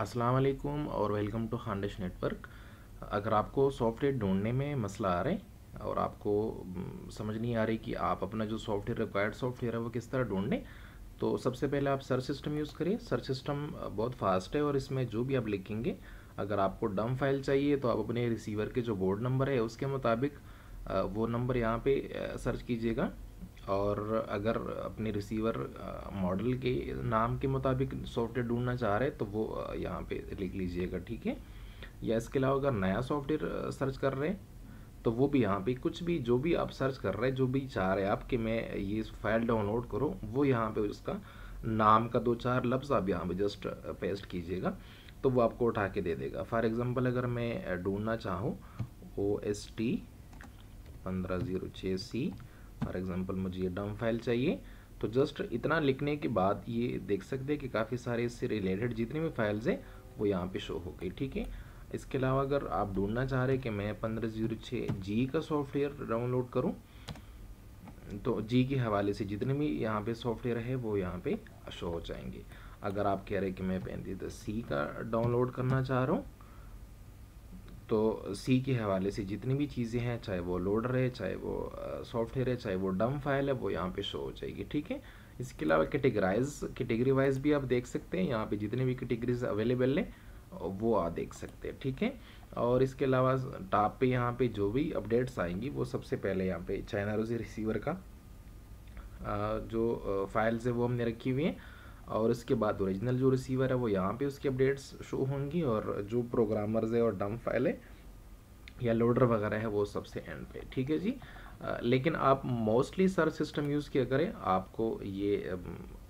अस्सलाम वालेकुम और वेलकम टू हांडेश नेटवर्क अगर आपको सॉफ्टवेयर ढूंढने में मसला आ रहा है और आपको हम्म, समझ नहीं आ रही कि आप अपना जो सॉफ्टवेयर रिक्वायर्ड सॉफ्टवेयर है वो किस तरह ढूंढें तो सबसे पहले आप सर्च सिस्टम यूज़ करिए सर्च सिस्टम बहुत फास्ट है और इसमें जो भी आप लिखेंगे अगर आपको डम फाइल चाहिए तो आप अपने रिसीवर के जो बोर्ड नंबर है उसके मुताबिक वो नंबर यहाँ पर सर्च कीजिएगा और अगर अपने रिसीवर मॉडल के नाम के मुताबिक सॉफ्टवेयर ढूंढना चाह रहे तो वो यहाँ पे लिख लीजिएगा ठीक है या इसके अलावा अगर नया सॉफ्टवेयर सर्च कर रहे हैं तो वो भी यहाँ पे कुछ भी जो भी आप सर्च कर रहे हैं जो भी चाह रहे हैं आप कि मैं ये फाइल डाउनलोड करो वो यहाँ पे उसका नाम का दो चार लफ्ज़ आप यहाँ पे जस्ट पेस्ट कीजिएगा तो वो आपको उठा के दे देगा फॉर एग्ज़ाम्पल अगर मैं ढूंढना चाहूँ ओ एस टी पंद्रह ज़ीरो छः सी फॉर एग्जांपल मुझे ये डम फाइल चाहिए तो जस्ट इतना लिखने के बाद ये देख सकते हैं कि काफ़ी सारे इससे रिलेटेड जितने भी फाइल्स हैं वो यहाँ पे शो हो गई ठीक है इसके अलावा अगर आप ढूंढना चाह रहे कि मैं पंद्रह जीरो छः जी का सॉफ्टवेयर डाउनलोड करूँ तो जी के हवाले से जितने भी यहाँ पे सॉफ्टवेयर है वो यहाँ पे शो हो जाएंगे अगर आप कह रहे कि मैं पैंतीस सी का डाउनलोड करना चाह रहा हूँ तो सी के हवाले से जितनी भी चीज़ें हैं चाहे वो लोडर है चाहे वो सॉफ्टवेयर है चाहे वो डम फाइल है वो यहाँ पे शो हो जाएगी ठीक है इसके अलावा कैटेगराइज कैटेगरी वाइज भी आप देख सकते हैं यहाँ पे जितने भी कैटेगरीज अवेलेबल हैं वो आप देख सकते हैं ठीक है और इसके अलावा टॉप पे यहाँ पे जो भी अपडेट्स आएंगी वो सबसे पहले यहाँ पे चाइना रोजी रिसीवर का जो फाइल्स है वो हमने रखी हुई हैं और इसके बाद ओरिजिनल जो रिसीवर है वो यहाँ पे उसकी अपडेट्स शो होंगी और जो प्रोग्रामर्स है और डम फाइल है या लोडर वगैरह है वो सबसे एंड पे ठीक है जी आ, लेकिन आप मोस्टली सर सिस्टम यूज़ किया करें आपको ये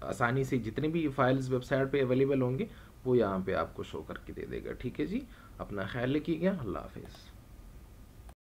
आसानी से जितने भी फाइल्स वेबसाइट पे अवेलेबल होंगे वो यहाँ पे आपको शो करके दे देगा ठीक है जी अपना ख्याल रखिएगा अल्लाह हाफिज़